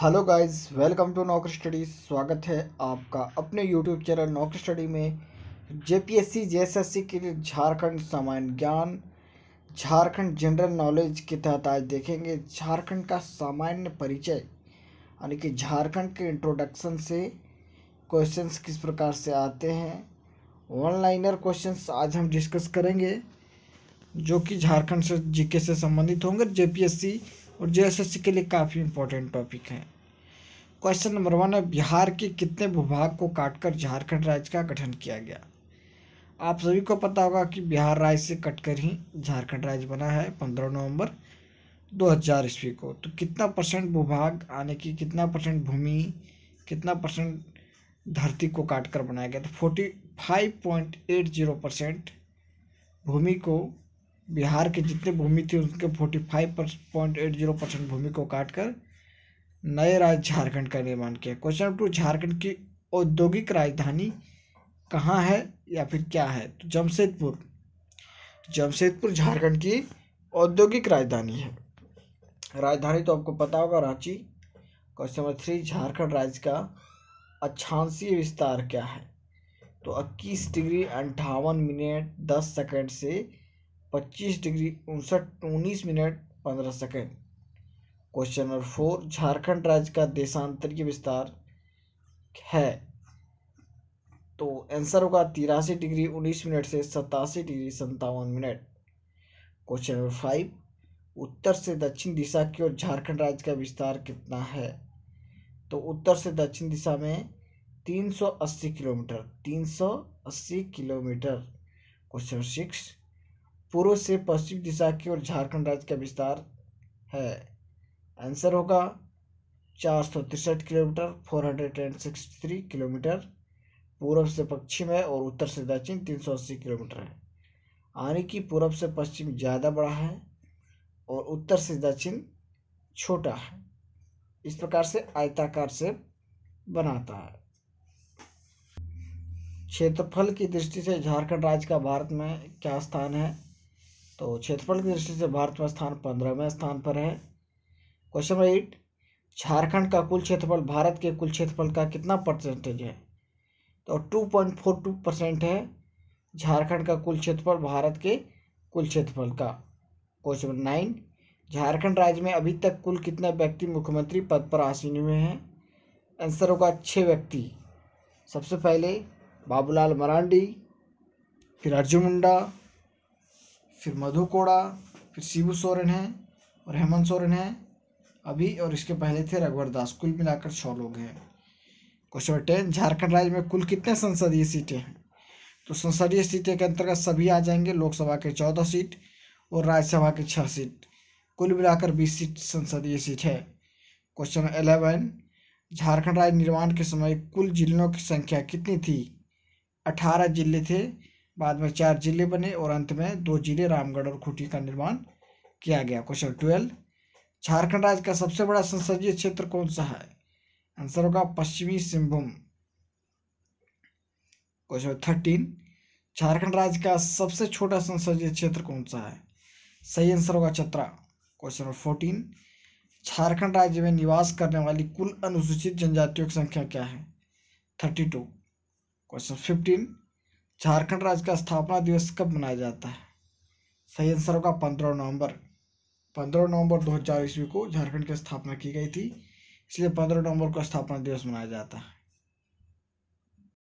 hello guys welcome to Naukar study स्वागत है आपका अपने यूट्यूब चैनल नौकर स्टडी में जेपीएससी सी के लिए झारखंड सामान्य ज्ञान झारखंड जनरल नॉलेज के तहत आज देखेंगे झारखंड का सामान्य परिचय यानी कि झारखंड के इंट्रोडक्शन से क्वेश्चंस किस प्रकार से आते हैं वन लाइनर आज हम डिस्कस करेंगे जो कि झारखंड से जीके से संबंधित होंगे जे और जे के लिए काफ़ी इंपॉर्टेंट टॉपिक है क्वेश्चन नंबर वन है बिहार के कितने भूभाग को काटकर झारखंड राज्य का गठन किया गया आप सभी को पता होगा कि बिहार राज्य से कटकर ही झारखंड राज्य बना है पंद्रह नवंबर हज़ार ईस्वी को तो कितना परसेंट भूभाग यानी कि कितना परसेंट भूमि कितना परसेंट धरती को काट कर बनाया गया तो forty five point eight zero percent भूमि को बिहार के जितने भूमि थी उनके forty five point eight zero percent भूमि को काट कर नए राज्य झारखंड का निर्माण किया क्वेश्चन टू झारखंड की औद्योगिक राजधानी कहाँ है या फिर क्या है तो जमशेदपुर जमशेदपुर झारखंड की औद्योगिक राजधानी है राजधानी तो आपको पता होगा Ranchi question number three Jharkhand राज्य का अच्छांसी विस्तार क्या है तो इक्कीस डिग्री अंठावन मिनट दस सेकंड से पच्चीस डिग्री उनसठ उन्नीस मिनट पंद्रह second question number four Jharkhand राज्य का देशांतरीय विस्तार है तो आंसर होगा तिरासी डिग्री उन्नीस मिनट से सतासी डिग्री सत्तावन मिनट क्वेश्चन नंबर फाइव उत्तर से दक्षिण दिशा की ओर झारखंड राज्य का विस्तार कितना है तो उत्तर से दक्षिण दिशा में तीन सौ अस्सी किलोमीटर तीन सौ अस्सी किलोमीटर क्वेश्चन सिक्स पूर्व से पश्चिम दिशा की ओर झारखंड राज्य का विस्तार है आंसर होगा चार सौ तिरसठ kilometre four hundred and sixty three kilometre पूर्व से पश्चिम है और उत्तर से दक्षिण तीन सौ अस्सी किलोमीटर है यानी कि पूर्व से पश्चिम ज़्यादा बड़ा है और उत्तर से दक्षिण छोटा है इस प्रकार से आयताकार से बनाता है क्षेत्रफल की दृष्टि से झारखंड राज्य का भारत में क्या स्थान है तो क्षेत्रफल की दृष्टि से भारत में स्थान पंद्रहवें स्थान पर है क्वेश्चन नंबर एट झारखंड का कुल क्षेत्रफल भारत के कुल क्षेत्रफल का कितना परसेंटेज है तो two point four two percent है झारखंड का कुल क्षेत्रफल भारत के कुल क्षेत्रफल का क्वेश्चन नंबर नाइन झारखंड राज्य में अभी तक कुल कितने व्यक्ति मुख्यमंत्री पद पर आसीन हुए हैं आंसर होगा छः व्यक्ति सबसे पहले बाबूलाल मरांडी फिर अर्जुन मुंडा फिर मधु कोड़ा फिर शिव सोरेन हैं और हेमंत सोरेन हैं अभी और इसके पहले थे रघुवर दास कुल मिलाकर छः लोग हैं क्वेश्चन टेन झारखंड राज्य में कुल कितने संसदीय सीटें हैं तो संसदीय सीटें के अंतर्गत सभी आ जाएंगे लोकसभा के चौदह सीट और राज्यसभा के छः सीट कुल मिलाकर बीस सीट संसदीय सीट है क्वेश्चन एलेवन झारखंड राज्य निर्माण के समय कुल जिलों की संख्या कितनी थी अठारह जिले थे बाद में चार जिले बने और अंत में दो जिले रामगढ़ और खूटी का निर्माण किया गया क्वेश्चन ट्वेल्व झारखंड राज्य का सबसे बड़ा संसदीय क्षेत्र कौन सा है आंसर होगा पश्चिमी सिंहभूम क्वेश्चन थर्टीन झारखंड राज्य का सबसे छोटा संसदीय क्षेत्र कौन सा है सही आंसर होगा Chatra question number fourteen Jharkhand राज्य में निवास करने वाली कुल अनुसूचित जनजातियों की संख्या क्या है thirty two question fifteen Jharkhand राज्य का स्थापना दिवस कब मनाया जाता है सही आंसर होगा पंद्रह नवंबर पंद्रह नवंबर दो हज़ार ईस्वी को झारखंड की स्थापना की गई थी इसलिए पंद्रह नवंबर को स्थापना दिवस मनाया जाता है